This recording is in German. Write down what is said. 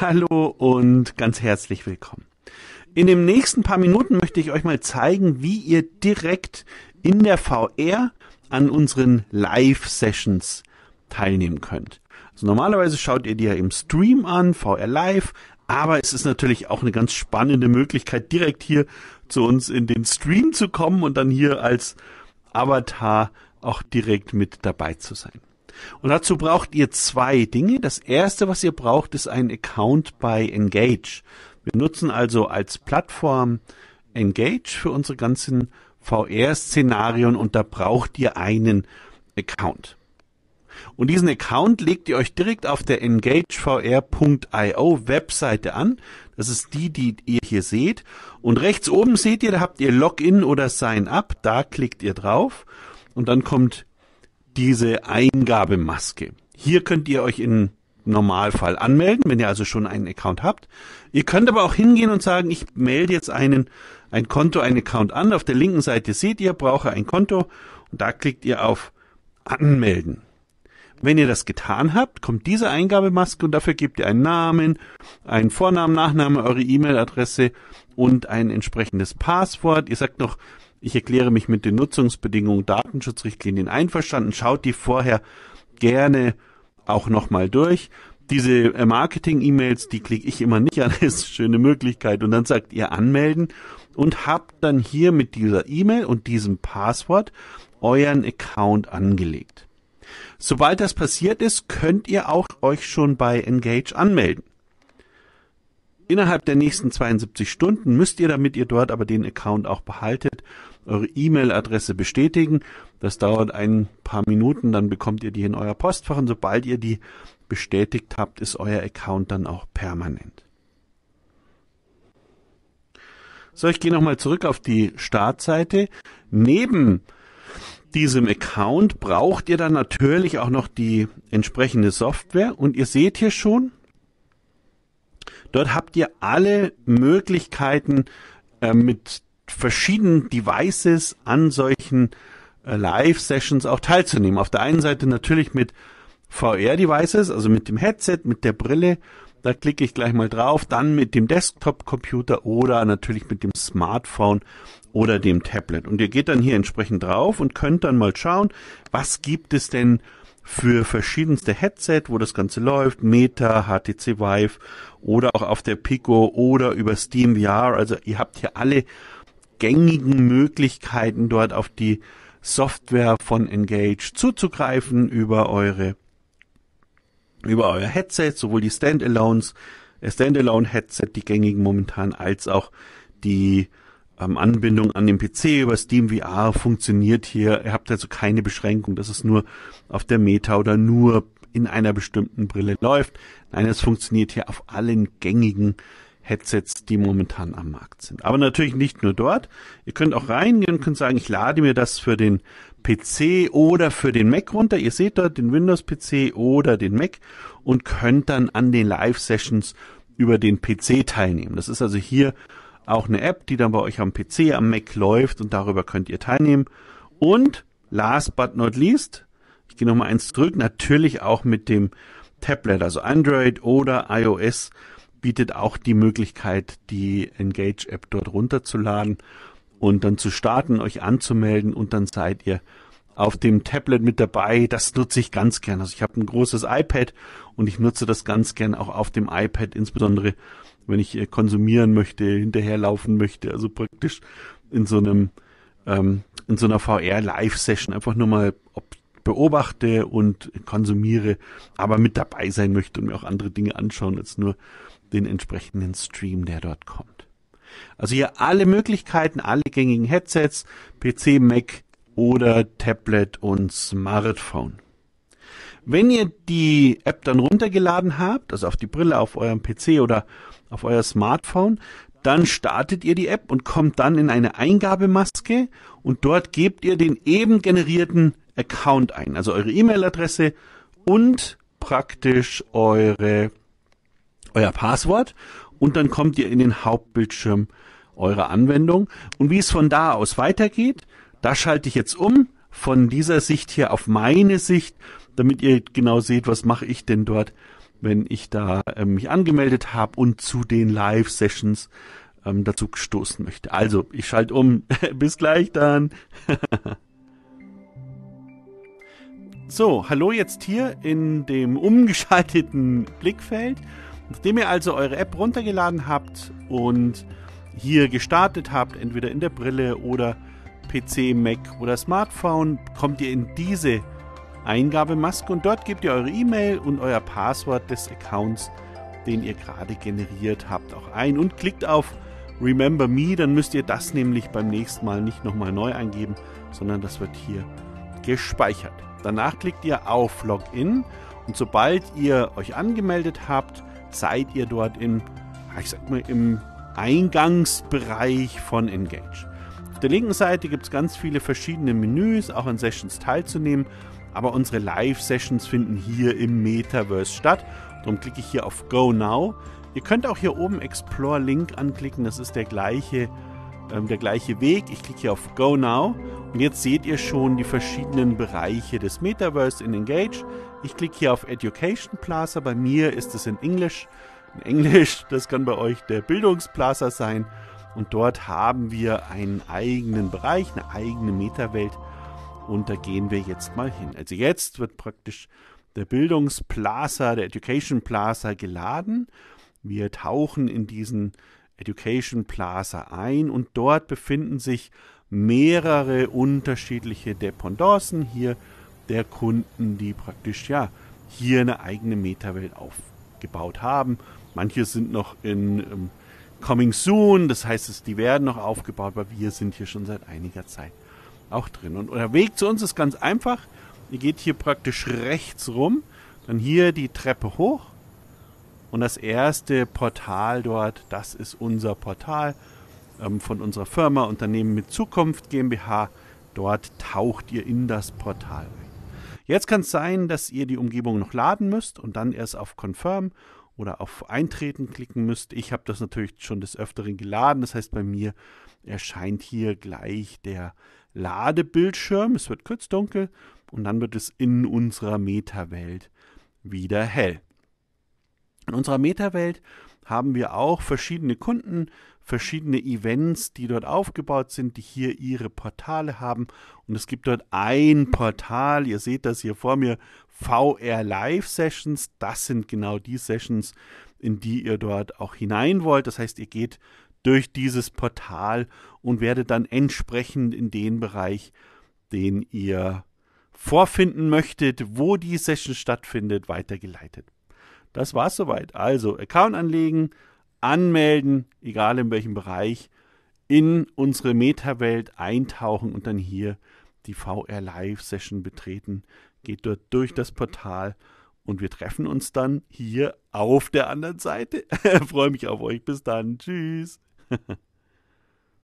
Hallo und ganz herzlich willkommen. In den nächsten paar Minuten möchte ich euch mal zeigen, wie ihr direkt in der VR an unseren Live-Sessions teilnehmen könnt. Also normalerweise schaut ihr die ja im Stream an, VR Live, aber es ist natürlich auch eine ganz spannende Möglichkeit, direkt hier zu uns in den Stream zu kommen und dann hier als Avatar auch direkt mit dabei zu sein. Und dazu braucht ihr zwei Dinge. Das erste, was ihr braucht, ist ein Account bei Engage. Wir nutzen also als Plattform Engage für unsere ganzen VR-Szenarien und da braucht ihr einen Account. Und diesen Account legt ihr euch direkt auf der engagevr.io Webseite an. Das ist die, die ihr hier seht. Und rechts oben seht ihr, da habt ihr Login oder Sign Up. Da klickt ihr drauf. Und dann kommt diese Eingabemaske. Hier könnt ihr euch in Normalfall anmelden, wenn ihr also schon einen Account habt. Ihr könnt aber auch hingehen und sagen, ich melde jetzt einen, ein Konto, einen Account an. Auf der linken Seite seht ihr, brauche ein Konto und da klickt ihr auf Anmelden. Wenn ihr das getan habt, kommt diese Eingabemaske und dafür gebt ihr einen Namen, einen Vornamen, Nachname, eure E-Mail-Adresse und ein entsprechendes Passwort. Ihr sagt noch, ich erkläre mich mit den Nutzungsbedingungen, Datenschutzrichtlinien einverstanden, schaut die vorher gerne auch nochmal durch. Diese äh, Marketing-E-Mails, die klicke ich immer nicht an, das ist eine schöne Möglichkeit. Und dann sagt ihr anmelden und habt dann hier mit dieser E-Mail und diesem Passwort euren Account angelegt. Sobald das passiert ist, könnt ihr auch euch schon bei Engage anmelden. Innerhalb der nächsten 72 Stunden müsst ihr, damit ihr dort aber den Account auch behaltet, eure E-Mail-Adresse bestätigen. Das dauert ein paar Minuten, dann bekommt ihr die in euer Postfach und sobald ihr die bestätigt habt, ist euer Account dann auch permanent. So, ich gehe nochmal zurück auf die Startseite. Neben diesem Account braucht ihr dann natürlich auch noch die entsprechende Software und ihr seht hier schon, Dort habt ihr alle Möglichkeiten äh, mit verschiedenen Devices an solchen äh, Live-Sessions auch teilzunehmen. Auf der einen Seite natürlich mit VR-Devices, also mit dem Headset, mit der Brille. Da klicke ich gleich mal drauf. Dann mit dem Desktop-Computer oder natürlich mit dem Smartphone oder dem Tablet. Und ihr geht dann hier entsprechend drauf und könnt dann mal schauen, was gibt es denn für verschiedenste Headset, wo das Ganze läuft, Meta, HTC Vive oder auch auf der Pico oder über Steam VR. Also ihr habt hier alle gängigen Möglichkeiten dort auf die Software von Engage zuzugreifen über eure über euer Headset, sowohl die Standalones, äh, Standalone Headset, die gängigen momentan, als auch die ähm, Anbindung an den PC über Steam VR funktioniert hier. Ihr habt also keine Beschränkung, dass es nur auf der Meta oder nur in einer bestimmten Brille läuft. Nein, es funktioniert hier auf allen gängigen Headsets, die momentan am Markt sind. Aber natürlich nicht nur dort. Ihr könnt auch reingehen und könnt sagen, ich lade mir das für den PC oder für den Mac runter. Ihr seht dort den Windows-PC oder den Mac und könnt dann an den Live-Sessions über den PC teilnehmen. Das ist also hier auch eine App, die dann bei euch am PC, am Mac läuft und darüber könnt ihr teilnehmen. Und last but not least, ich gehe nochmal eins zurück, natürlich auch mit dem Tablet, also Android oder iOS bietet auch die Möglichkeit, die Engage App dort runterzuladen und dann zu starten, euch anzumelden und dann seid ihr auf dem Tablet mit dabei. Das nutze ich ganz gern. Also ich habe ein großes iPad und ich nutze das ganz gern auch auf dem iPad, insbesondere wenn ich äh, konsumieren möchte, hinterherlaufen möchte. Also praktisch in so einem ähm, in so einer VR-Live-Session einfach nur mal beobachte und konsumiere, aber mit dabei sein möchte und mir auch andere Dinge anschauen als nur den entsprechenden Stream, der dort kommt. Also hier alle Möglichkeiten, alle gängigen Headsets, PC, Mac, oder Tablet und Smartphone. Wenn ihr die App dann runtergeladen habt, also auf die Brille, auf eurem PC oder auf euer Smartphone, dann startet ihr die App und kommt dann in eine Eingabemaske und dort gebt ihr den eben generierten Account ein, also eure E-Mail-Adresse und praktisch eure, euer Passwort und dann kommt ihr in den Hauptbildschirm eurer Anwendung. Und wie es von da aus weitergeht, da schalte ich jetzt um von dieser Sicht hier auf meine Sicht, damit ihr genau seht, was mache ich denn dort, wenn ich da äh, mich angemeldet habe und zu den Live-Sessions ähm, dazu gestoßen möchte. Also, ich schalte um. Bis gleich dann. so, hallo jetzt hier in dem umgeschalteten Blickfeld. Nachdem ihr also eure App runtergeladen habt und hier gestartet habt, entweder in der Brille oder PC, Mac oder Smartphone kommt ihr in diese Eingabemaske und dort gebt ihr eure E-Mail und euer Passwort des Accounts, den ihr gerade generiert habt, auch ein und klickt auf Remember Me, dann müsst ihr das nämlich beim nächsten Mal nicht nochmal neu eingeben, sondern das wird hier gespeichert. Danach klickt ihr auf Login und sobald ihr euch angemeldet habt, seid ihr dort im, ich sag mal, im Eingangsbereich von Engage. Auf der linken Seite gibt es ganz viele verschiedene Menüs, auch an Sessions teilzunehmen, aber unsere Live-Sessions finden hier im Metaverse statt. Darum klicke ich hier auf Go Now. Ihr könnt auch hier oben Explore Link anklicken, das ist der gleiche, äh, der gleiche Weg. Ich klicke hier auf Go Now und jetzt seht ihr schon die verschiedenen Bereiche des Metaverse in Engage. Ich klicke hier auf Education Plaza, bei mir ist es in Englisch. In Englisch, das kann bei euch der Bildungsplaza sein und dort haben wir einen eigenen Bereich, eine eigene Metawelt. Und da gehen wir jetzt mal hin. Also jetzt wird praktisch der Bildungsplaza, der Education Plaza geladen. Wir tauchen in diesen Education Plaza ein und dort befinden sich mehrere unterschiedliche Dependancen hier der Kunden, die praktisch ja hier eine eigene Metawelt aufgebaut haben. Manche sind noch in ähm, Coming Soon, das heißt, es, die werden noch aufgebaut, weil wir sind hier schon seit einiger Zeit auch drin. Und der Weg zu uns ist ganz einfach. Ihr geht hier praktisch rechts rum, dann hier die Treppe hoch und das erste Portal dort, das ist unser Portal ähm, von unserer Firma Unternehmen mit Zukunft GmbH. Dort taucht ihr in das Portal ein. Jetzt kann es sein, dass ihr die Umgebung noch laden müsst und dann erst auf Confirm oder auf Eintreten klicken müsst. Ich habe das natürlich schon des Öfteren geladen. Das heißt, bei mir erscheint hier gleich der Ladebildschirm. Es wird kurz dunkel und dann wird es in unserer Meta-Welt wieder hell. In unserer Meta-Welt haben wir auch verschiedene Kunden, verschiedene Events, die dort aufgebaut sind, die hier ihre Portale haben. Und es gibt dort ein Portal, ihr seht das hier vor mir, VR Live Sessions. Das sind genau die Sessions, in die ihr dort auch hinein wollt. Das heißt, ihr geht durch dieses Portal und werdet dann entsprechend in den Bereich, den ihr vorfinden möchtet, wo die Session stattfindet, weitergeleitet. Das war's soweit. Also Account anlegen, anmelden, egal in welchem Bereich, in unsere Meta-Welt eintauchen und dann hier die VR Live Session betreten geht dort durch das mhm. Portal und wir treffen uns dann hier auf der anderen Seite. Freue mich auf euch. Bis dann. Tschüss.